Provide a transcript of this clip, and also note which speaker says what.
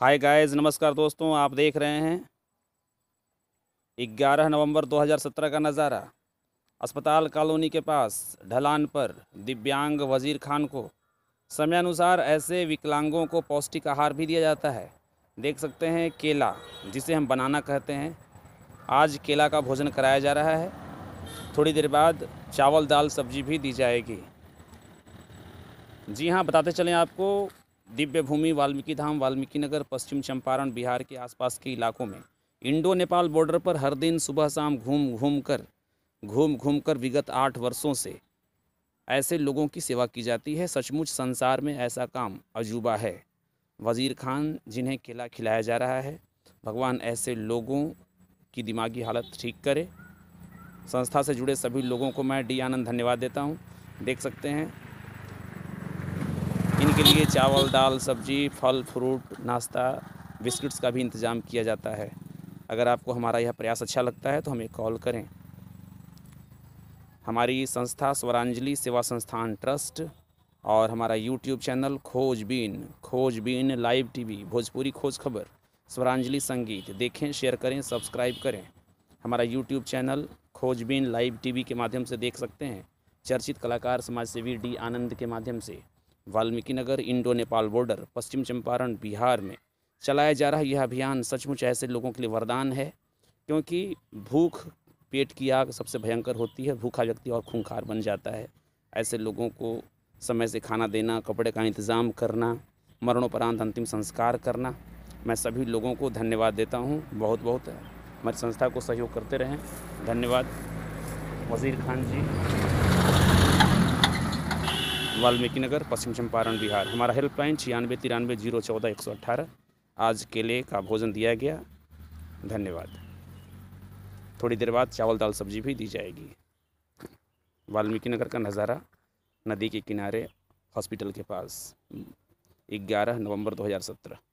Speaker 1: hi guys नमस्कार दोस्तों आप देख रहे हैं 11 नवंबर 2017 का नज़ारा अस्पताल कॉलोनी के पास ढलान पर दिव्यांग वज़ीर खान को समयानुसार ऐसे विकलांगों को पौष्टिक आहार भी दिया जाता है देख सकते हैं केला जिसे हम बनाना कहते हैं आज केला का भोजन कराया जा रहा है थोड़ी देर बाद चावल दाल सब्जी भी दी जाएगी जी हाँ बताते चलें आपको दिव्य भूमि वाल्मीकि धाम वाल्मीकि नगर पश्चिम चंपारण बिहार के आसपास के इलाकों में इंडो नेपाल बॉर्डर पर हर दिन सुबह शाम घूम घूम कर घूम घूम कर विगत आठ वर्षों से ऐसे लोगों की सेवा की जाती है सचमुच संसार में ऐसा काम अजूबा है वज़ीर खान जिन्हें केला खिलाया जा रहा है भगवान ऐसे लोगों की दिमागी हालत ठीक करे संस्था से जुड़े सभी लोगों को मैं डी आनंद धन्यवाद देता हूँ देख सकते हैं के लिए चावल दाल सब्जी फल फ्रूट नाश्ता बिस्किट्स का भी इंतज़ाम किया जाता है अगर आपको हमारा यह प्रयास अच्छा लगता है तो हमें कॉल करें हमारी संस्था स्वरांजलि सेवा संस्थान ट्रस्ट और हमारा यूट्यूब चैनल खोजबीन खोजबीन लाइव टीवी भोजपुरी खोज खबर स्वरांजलि संगीत देखें शेयर करें सब्सक्राइब करें हमारा यूट्यूब चैनल खोजबीन लाइव टीवी के माध्यम से देख सकते हैं चर्चित कलाकार समाजसेवी डी आनंद के माध्यम से वाल्मीकिनगर इंडो नेपाल बॉर्डर पश्चिम चंपारण बिहार में चलाया जा रहा यह अभियान सचमुच ऐसे लोगों के लिए वरदान है क्योंकि भूख पेट की आग सबसे भयंकर होती है भूखा व्यक्ति और खूंखार बन जाता है ऐसे लोगों को समय से खाना देना कपड़े का इंतज़ाम करना मरणोपरांत अंतिम संस्कार करना मैं सभी लोगों को धन्यवाद देता हूँ बहुत बहुत हमारी संस्था को सहयोग करते रहें धन्यवाद वज़ीर खान जी वाल्मीकि नगर पश्चिम चंपारण बिहार हमारा हेल्पलाइन छियानवे तिरानवे जीरो चौदह एक सौ अट्ठारह आज केले का भोजन दिया गया धन्यवाद थोड़ी देर बाद चावल दाल सब्जी भी दी जाएगी वाल्मीकि नगर का नज़ारा नदी के किनारे हॉस्पिटल के पास ग्यारह नवंबर सत्रह